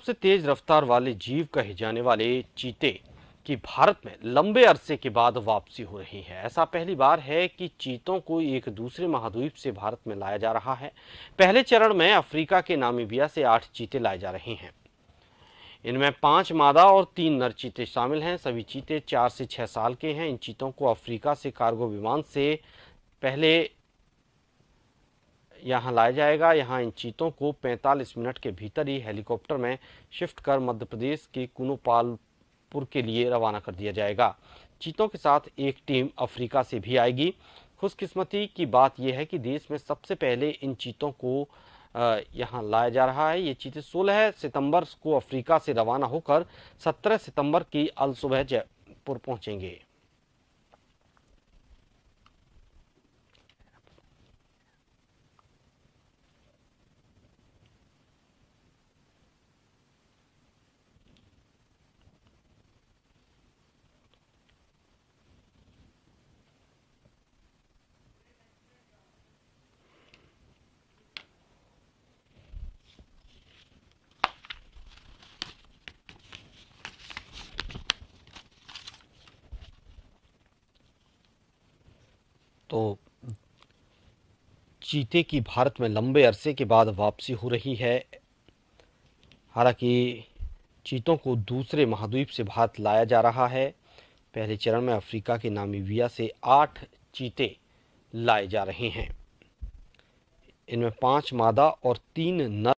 सबसे तेज रफ्तार वाले जीव कहे जाने वाले चीते की भारत में लंबे अरसे के बाद वापसी हो रही है ऐसा पहली बार है कि चीतों को एक दूसरे महाद्वीप से भारत में लाया जा रहा है पहले चरण में अफ्रीका के नामीबिया से आठ चीते लाए जा रहे हैं इनमें पांच मादा और तीन नर चीते शामिल हैं सभी चीते चार से छह साल के हैं इन चीतों को अफ्रीका से कार्गो विमान से पहले यहाँ लाया जाएगा यहाँ इन चीतों को 45 मिनट के भीतर ही हेलीकॉप्टर में शिफ्ट कर मध्य प्रदेश के कुनोपालपुर के लिए रवाना कर दिया जाएगा चीतों के साथ एक टीम अफ्रीका से भी आएगी खुशकिस्मती की बात यह है कि देश में सबसे पहले इन चीतों को यहाँ लाया जा रहा है ये चीते 16 सितंबर को अफ्रीका से रवाना होकर 17 सितंबर की अल सुबह जयपुर पहुँचेंगे तो चीते की भारत में लंबे अरसे के बाद वापसी हो रही है हालांकि चीतों को दूसरे महाद्वीप से भारत लाया जा रहा है पहले चरण में अफ्रीका के नामीबिया से आठ चीते लाए जा रहे हैं इनमें पांच मादा और तीन नर